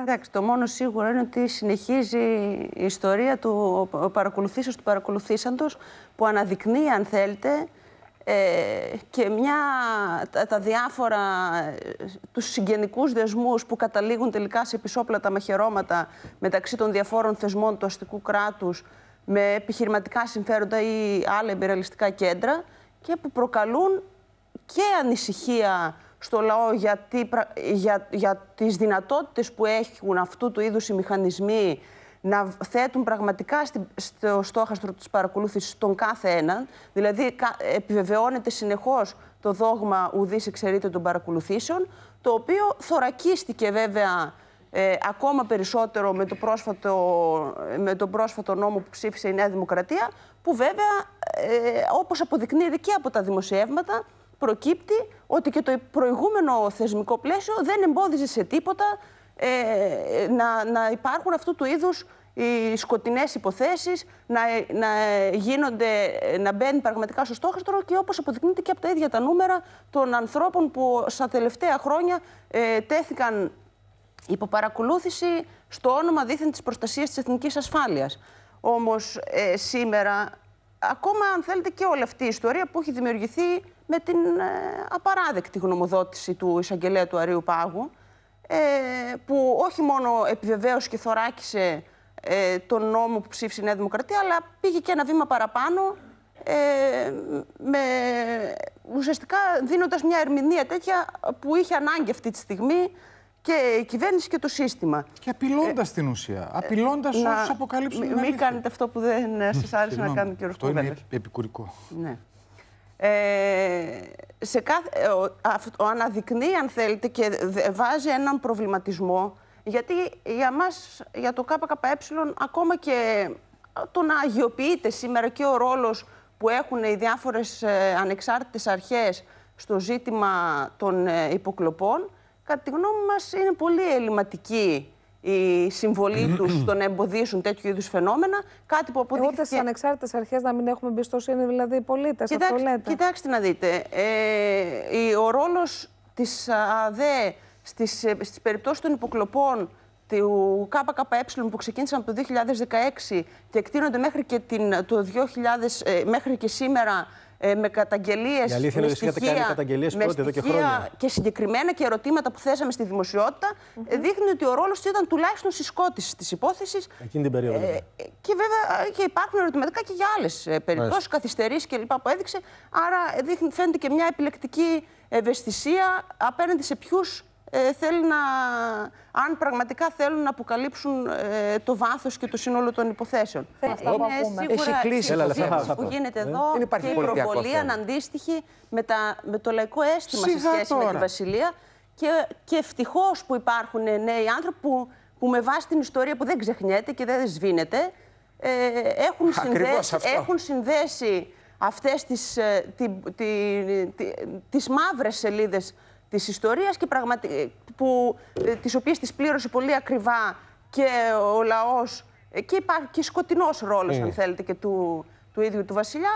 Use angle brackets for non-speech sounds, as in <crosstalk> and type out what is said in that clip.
Εντάξει, το μόνο σίγουρο είναι ότι συνεχίζει η ιστορία του παρακολουθήσεως του παρακολουθήσαντος που αναδεικνύει, αν θέλετε, ε, και μια, τα, τα, διάφορα, ε, τους συγγενικούς δεσμούς που καταλήγουν τελικά σε επισόπλατα μαχαιρώματα μεταξύ των διαφόρων θεσμών του αστικού κράτους με επιχειρηματικά συμφέροντα ή άλλα εμπειραλιστικά κέντρα και που προκαλούν και ανησυχία στο λαό για, τι, για, για τις δυνατότητες που έχουν αυτού του είδους οι μηχανισμοί να θέτουν πραγματικά στο στόχαστρο της παρακολούθησης τον κάθε έναν. Δηλαδή επιβεβαιώνεται συνεχώς το δόγμα ουδής εξαιρείται των παρακολουθήσεων, το οποίο θωρακίστηκε βέβαια ε, ακόμα περισσότερο με το, πρόσφατο, με το πρόσφατο νόμο που ψήφισε η Νέα Δημοκρατία, που βέβαια, ε, όπως αποδεικνύεται και από τα δημοσιεύματα, προκύπτει ότι και το προηγούμενο θεσμικό πλαίσιο δεν εμπόδιζε σε τίποτα ε, να, υπάρχουν αυτού του είδους οι σκοτεινές υποθέσεις, να, να, γίνονται, να μπαίνουν πραγματικά στο στόχαστρο και όπως αποδεικνύεται και από τα ίδια τα νούμερα των ανθρώπων που στα τελευταία χρόνια ε, τέθηκαν υπό παρακολούθηση στο όνομα δίθεν της προστασίας της εθνικής ασφάλειας. Όμως ε, σήμερα ακόμα αν θέλετε και όλη αυτή η ιστορία που έχει δημιουργηθεί με την ε, απαράδεκτη γνωμοδότηση του εισαγγελέα του Αρίου Πάγου ε, που όχι μόνο επιβεβαίωσε και θωράκισε ε, τον νόμο που ψήφισε η Νέα Δημοκρατία αλλά πήγε και ένα βήμα παραπάνω ε, με, ουσιαστικά δίνοντας μια ερμηνεία τέτοια που είχε ανάγκη αυτή τη στιγμή και η κυβέρνηση και το σύστημα. Και απειλώντας ε, την ουσία. Απειλώντας ε, όσου αποκαλύψουν. Μην μη κάνετε αυτό που δεν ε, σας άρεσε να κάνει ο κ. Αυτό είναι επικουρικό. Ναι. Ε, σε κάθε, ε, ο, ο, αναδεικνύει, αν θέλετε, και βάζει έναν προβληματισμό. Γιατί για μας, για το ΚΚΕ, ακόμα και το να αγιοποιείται σήμερα και ο ρόλος που έχουν οι διάφορες ανεξάρτητε ανεξάρτητες αρχές στο ζήτημα των υποκλοπών, κατά τη γνώμη μας είναι πολύ ελληματική η συμβολή <clears throat> τους στο να εμποδίσουν τέτοιου είδους φαινόμενα. Κάτι που αποδείχθηκε. Ούτε στι ανεξάρτητες αρχές να μην έχουμε εμπιστοσύνη, δηλαδή οι πολίτες. Κοιτάξτε, Κοιτάξτε να δείτε. Ε, ο ρόλος της ΑΔΕ στι περιπτώσεις των υποκλοπών του ΚΚΕ που ξεκίνησαν από το 2016 και εκτείνονται μέχρι και, την, το 2000, ε, μέχρι και σήμερα ε, με καταγγελίες. Η εδώ και χρόνια. Και συγκεκριμένα και ερωτήματα που θέσαμε στη δημοσιότητα mm δείχνει ότι ο ρόλος του ήταν τουλάχιστον συσκότησης της υπόθεσης. Εκείνη περίοδο. Ε, ε, και βέβαια ε, και υπάρχουν ερωτηματικά και για άλλες περιπτώσει, και κλπ. που έδειξε. Άρα δείχνει, φαίνεται και μια επιλεκτική ευαισθησία απέναντι σε ποιους ε, αν πραγματικά θέλουν να αποκαλύψουν ε, το βάθος και το σύνολο των υποθέσεων. είναι σίγουρα κλείσει, έλα, που γίνεται εδώ ε, και η προβολή αναντίστοιχη με, τα, με το λαϊκό αίσθημα Σιγά σε σχέση με τη Βασιλεία και, και ευτυχώς που υπάρχουν ε, νέοι άνθρωποι που, με βάση την ιστορία που δεν ξεχνιέται και δεν σβήνεται έχουν, συνδέσει, έχουν συνδέσει αυτές τις, τι, τι, τις μαύρες σελίδες της ιστορίας και πραγματι... που... Ε, τις οποίες τις πλήρωσε πολύ ακριβά και ο λαός ε, και υπάρχει και σκοτεινός ρόλος, αν mm. θέλετε, και του, του ίδιου του βασιλιά